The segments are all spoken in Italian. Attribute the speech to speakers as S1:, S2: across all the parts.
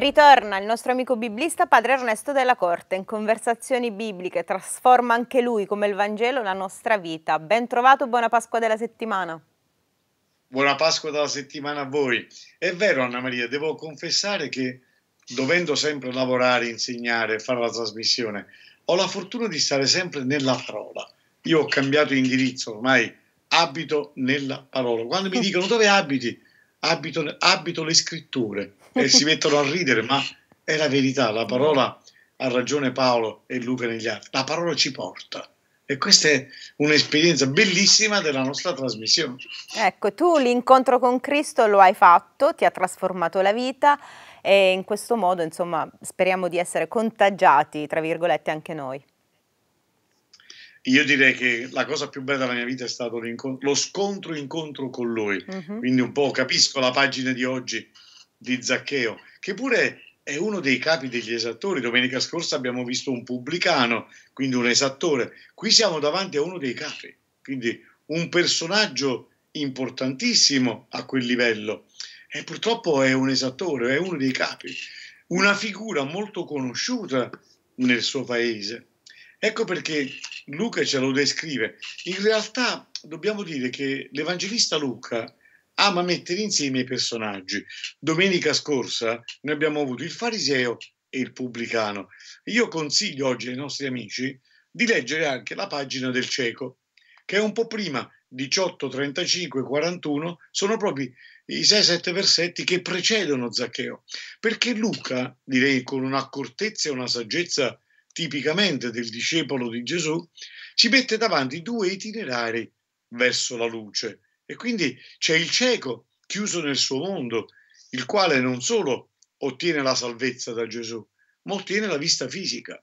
S1: ritorna il nostro amico biblista Padre Ernesto della Corte in conversazioni bibliche, trasforma anche lui come il Vangelo la nostra vita. Ben trovato, buona Pasqua della settimana.
S2: Buona Pasqua della settimana a voi. È vero Anna Maria, devo confessare che dovendo sempre lavorare, insegnare, fare la trasmissione, ho la fortuna di stare sempre nella parola. Io ho cambiato indirizzo, ormai abito nella parola. Quando mi dicono dove abiti, abito, abito le scritture e si mettono a ridere, ma è la verità, la parola ha ragione Paolo e Luca negli altri, la parola ci porta. E questa è un'esperienza bellissima della nostra trasmissione.
S1: Ecco, tu l'incontro con Cristo lo hai fatto, ti ha trasformato la vita e in questo modo, insomma, speriamo di essere contagiati, tra virgolette, anche noi.
S2: Io direi che la cosa più bella della mia vita è stato lo scontro-incontro con lui, uh-huh. quindi un po' capisco la pagina di oggi di Zaccheo, che pure è uno dei capi degli esattori. Domenica scorsa abbiamo visto un pubblicano, quindi un esattore. Qui siamo davanti a uno dei capi, quindi un personaggio importantissimo a quel livello. E purtroppo è un esattore, è uno dei capi, una figura molto conosciuta nel suo paese. Ecco perché Luca ce lo descrive. In realtà dobbiamo dire che l'Evangelista Luca ama mettere insieme i personaggi. Domenica scorsa noi abbiamo avuto il fariseo e il pubblicano. Io consiglio oggi ai nostri amici di leggere anche la pagina del cieco, che è un po' prima, 18, 35, 41, sono proprio i 6-7 versetti che precedono Zaccheo, perché Luca, direi con un'accortezza e una saggezza tipicamente del discepolo di Gesù, si mette davanti due itinerari verso la luce. E quindi c'è il cieco chiuso nel suo mondo, il quale non solo ottiene la salvezza da Gesù, ma ottiene la vista fisica.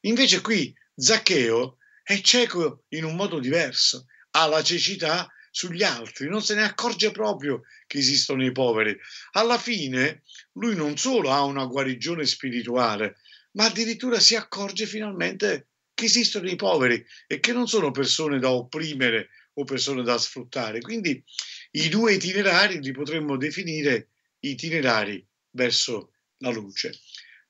S2: Invece qui Zaccheo è cieco in un modo diverso, ha la cecità sugli altri, non se ne accorge proprio che esistono i poveri. Alla fine lui non solo ha una guarigione spirituale, ma addirittura si accorge finalmente che esistono i poveri e che non sono persone da opprimere o persone da sfruttare. Quindi i due itinerari li potremmo definire itinerari verso la luce.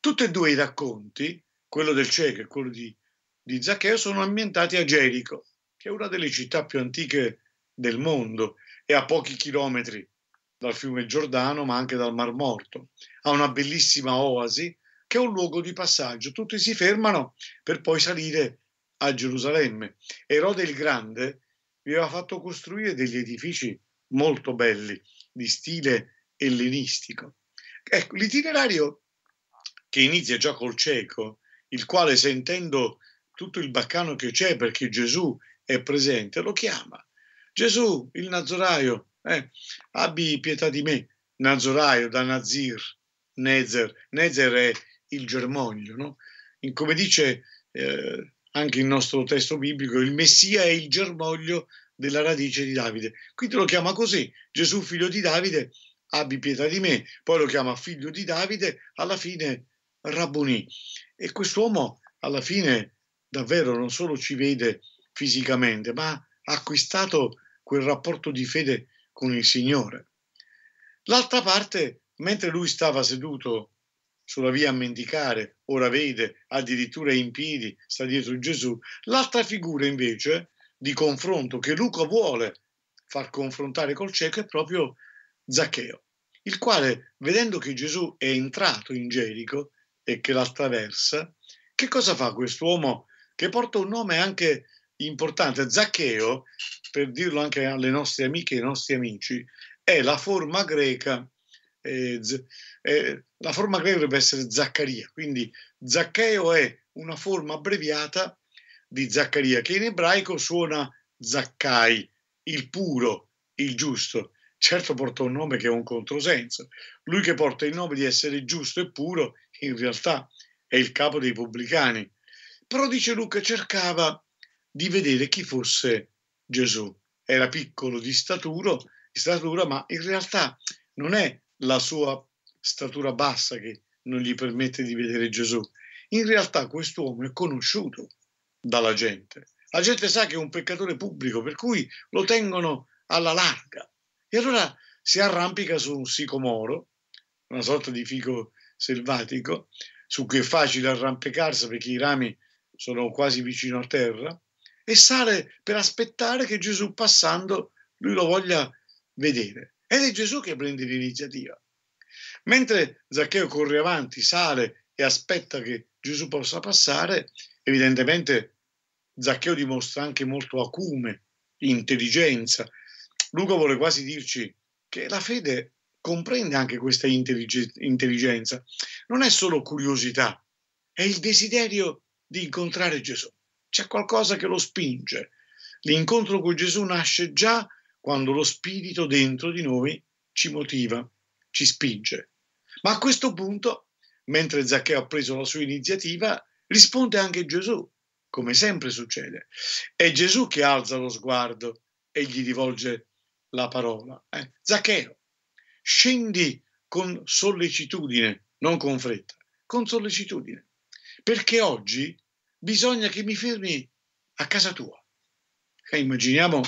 S2: Tutti e due i racconti, quello del cieco e quello di, di Zaccheo, sono ambientati a Gerico, che è una delle città più antiche del mondo e a pochi chilometri dal fiume Giordano, ma anche dal Mar Morto. Ha una bellissima oasi che è un luogo di passaggio. Tutti si fermano per poi salire a Gerusalemme. Erode il Grande vi aveva fatto costruire degli edifici molto belli, di stile ellenistico. Ecco, l'itinerario che inizia già col cieco, il quale sentendo tutto il baccano che c'è perché Gesù è presente, lo chiama. Gesù, il Nazoraio, eh, abbi pietà di me, Nazoraio da Nazir, Nezer. Nezer è il germoglio. No? come dice eh, anche il nostro testo biblico, il Messia è il germoglio della radice di Davide. Quindi lo chiama così, Gesù figlio di Davide, abbi pietà di me, poi lo chiama figlio di Davide, alla fine Rabboni. E quest'uomo alla fine davvero non solo ci vede fisicamente, ma ha acquistato quel rapporto di fede con il Signore. L'altra parte, mentre lui stava seduto sulla via a mendicare, ora vede, addirittura in piedi, sta dietro Gesù. L'altra figura invece di confronto che Luca vuole far confrontare col cieco è proprio Zaccheo, il quale, vedendo che Gesù è entrato in Gerico e che l'attraversa, che cosa fa quest'uomo che porta un nome anche importante? Zaccheo, per dirlo anche alle nostre amiche e ai nostri amici, è la forma greca eh, z, eh, la forma greca dovrebbe essere Zaccaria, quindi Zaccheo è una forma abbreviata di Zaccaria che in ebraico suona Zaccai, il puro, il giusto. Certo porta un nome che è un controsenso. Lui che porta il nome di essere giusto e puro, in realtà è il capo dei pubblicani. Però dice Luca cercava di vedere chi fosse Gesù. Era piccolo di, staturo, di statura, ma in realtà non è la sua statura bassa che non gli permette di vedere Gesù. In realtà quest'uomo è conosciuto dalla gente. La gente sa che è un peccatore pubblico, per cui lo tengono alla larga. E allora si arrampica su un sicomoro, una sorta di fico selvatico, su cui è facile arrampicarsi perché i rami sono quasi vicino a terra, e sale per aspettare che Gesù passando lui lo voglia vedere. Ed è Gesù che prende l'iniziativa. Mentre Zaccheo corre avanti, sale e aspetta che Gesù possa passare, evidentemente Zaccheo dimostra anche molto acume, intelligenza. Luca vuole quasi dirci che la fede comprende anche questa intelligenza. Non è solo curiosità, è il desiderio di incontrare Gesù. C'è qualcosa che lo spinge. L'incontro con Gesù nasce già quando lo spirito dentro di noi ci motiva, ci spinge. Ma a questo punto, mentre Zaccheo ha preso la sua iniziativa, risponde anche Gesù, come sempre succede. È Gesù che alza lo sguardo e gli rivolge la parola. Eh? Zaccheo, scendi con sollecitudine, non con fretta, con sollecitudine, perché oggi bisogna che mi fermi a casa tua. Eh, immaginiamo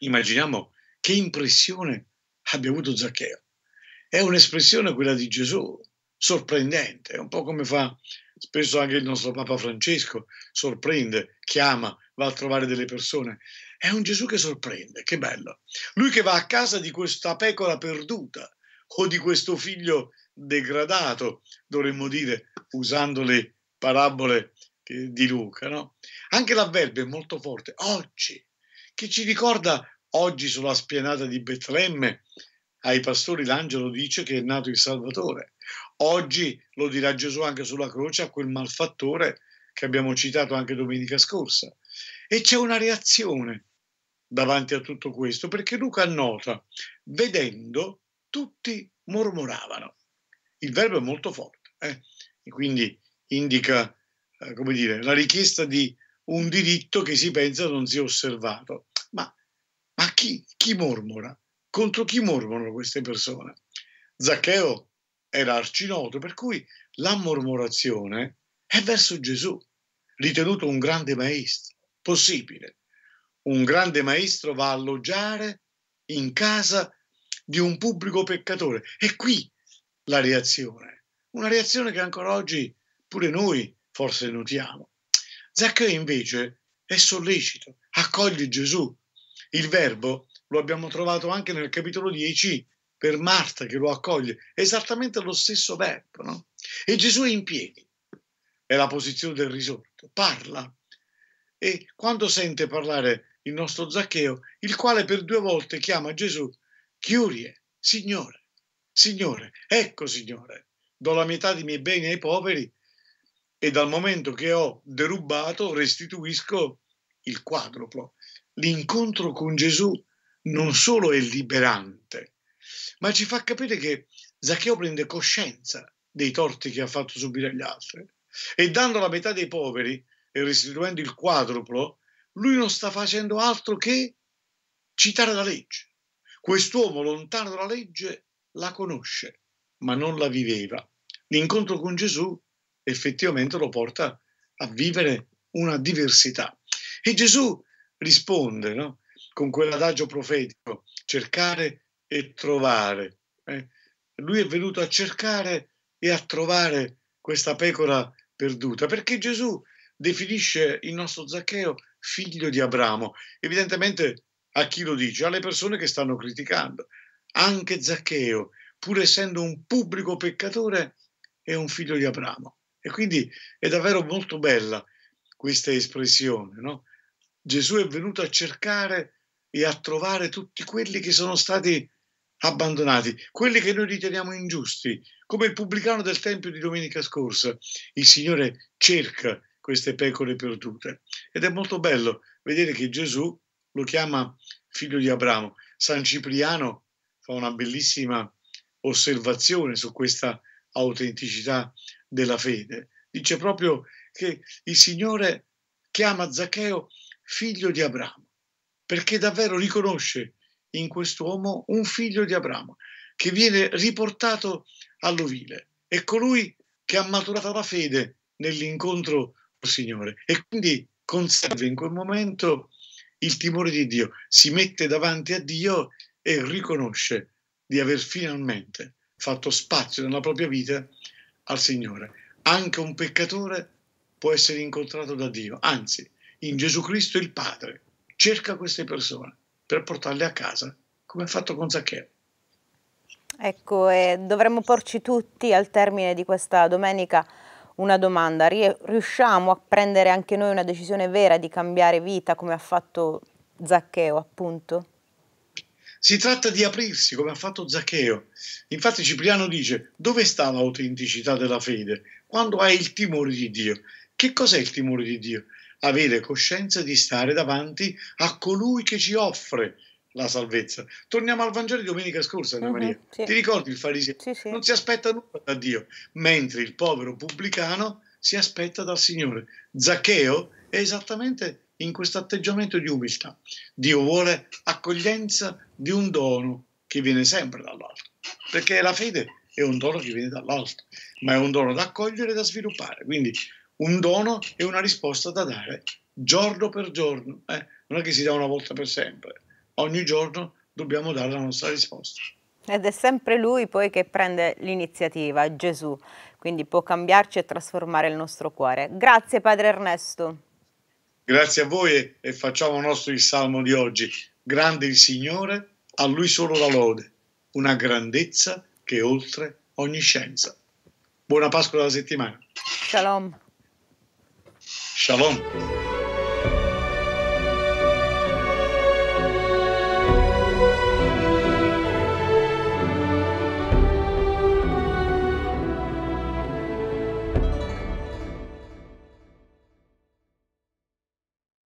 S2: immaginiamo che impressione abbia avuto Zaccheo. È un'espressione quella di Gesù, sorprendente, è un po' come fa spesso anche il nostro Papa Francesco, sorprende, chiama, va a trovare delle persone. È un Gesù che sorprende, che bello. Lui che va a casa di questa pecora perduta o di questo figlio degradato, dovremmo dire, usando le parabole eh, di Luca, no? Anche l'avverbio è molto forte. Oggi, che ci ricorda oggi sulla spianata di Betlemme ai pastori l'angelo dice che è nato il Salvatore. Oggi lo dirà Gesù anche sulla croce a quel malfattore che abbiamo citato anche domenica scorsa. E c'è una reazione davanti a tutto questo, perché Luca nota, vedendo tutti mormoravano. Il verbo è molto forte, eh? e quindi indica eh, come dire, la richiesta di un diritto che si pensa non sia osservato. Ma chi, chi mormora? Contro chi mormorano queste persone? Zaccheo era arcinoto, per cui la mormorazione è verso Gesù, ritenuto un grande maestro. Possibile. Un grande maestro va a alloggiare in casa di un pubblico peccatore. E qui la reazione, una reazione che ancora oggi pure noi forse notiamo. Zaccheo invece è sollecito, accoglie Gesù il verbo lo abbiamo trovato anche nel capitolo 10 per Marta che lo accoglie, esattamente lo stesso verbo. No? E Gesù è in piedi, è la posizione del risorto, parla. E quando sente parlare il nostro Zaccheo, il quale per due volte chiama Gesù, Chiurie, Signore, Signore, ecco Signore, do la metà dei miei beni ai poveri e dal momento che ho derubato restituisco il quadruplo l'incontro con Gesù non solo è liberante, ma ci fa capire che Zaccheo prende coscienza dei torti che ha fatto subire agli altri e dando la metà dei poveri e restituendo il quadruplo, lui non sta facendo altro che citare la legge. Quest'uomo lontano dalla legge la conosce, ma non la viveva. L'incontro con Gesù effettivamente lo porta a vivere una diversità. E Gesù risponde no? con quell'adagio profetico, cercare e trovare. Eh? Lui è venuto a cercare e a trovare questa pecora perduta, perché Gesù definisce il nostro Zaccheo figlio di Abramo. Evidentemente a chi lo dice? Alle persone che stanno criticando. Anche Zaccheo, pur essendo un pubblico peccatore, è un figlio di Abramo. E quindi è davvero molto bella questa espressione, no? Gesù è venuto a cercare e a trovare tutti quelli che sono stati abbandonati, quelli che noi riteniamo ingiusti, come il pubblicano del Tempio di domenica scorsa. Il Signore cerca queste pecore perdute ed è molto bello vedere che Gesù lo chiama figlio di Abramo. San Cipriano fa una bellissima osservazione su questa autenticità della fede. Dice proprio che il Signore chiama Zaccheo figlio di Abramo, perché davvero riconosce in quest'uomo un figlio di Abramo che viene riportato all'ovile. È colui che ha maturato la fede nell'incontro col Signore e quindi conserva in quel momento il timore di Dio, si mette davanti a Dio e riconosce di aver finalmente fatto spazio nella propria vita al Signore. Anche un peccatore può essere incontrato da Dio, anzi in Gesù Cristo il Padre. Cerca queste persone per portarle a casa, come ha fatto con Zaccheo.
S1: Ecco, e dovremmo porci tutti al termine di questa domenica una domanda. Riusciamo a prendere anche noi una decisione vera di cambiare vita come ha fatto Zaccheo, appunto?
S2: Si tratta di aprirsi come ha fatto Zaccheo. Infatti Cipriano dice, dove sta l'autenticità della fede? Quando hai il timore di Dio. Che cos'è il timore di Dio? avere coscienza di stare davanti a colui che ci offre la salvezza. Torniamo al Vangelo di domenica scorsa, Anna mhm, Maria. Uh-huh, sì. Ti ricordi il fariseo? Sì, sì. Non si aspetta nulla da Dio, mentre il povero pubblicano si aspetta dal Signore. Zaccheo è esattamente in questo atteggiamento di umiltà. Dio vuole accoglienza di un dono che viene sempre dall'alto, perché la fede è un dono che viene dall'alto, ma è un dono da accogliere e da sviluppare. Quindi un dono e una risposta da dare giorno per giorno. Eh? Non è che si dà una volta per sempre, ogni giorno dobbiamo dare la nostra risposta.
S1: Ed è sempre lui poi che prende l'iniziativa, Gesù, quindi può cambiarci e trasformare il nostro cuore. Grazie Padre Ernesto.
S2: Grazie a voi e, facciamo nostro il salmo di oggi. Grande il Signore, a lui solo la lode, una grandezza che è oltre ogni scienza. Buona Pasqua della settimana.
S1: Shalom.
S2: Shalom.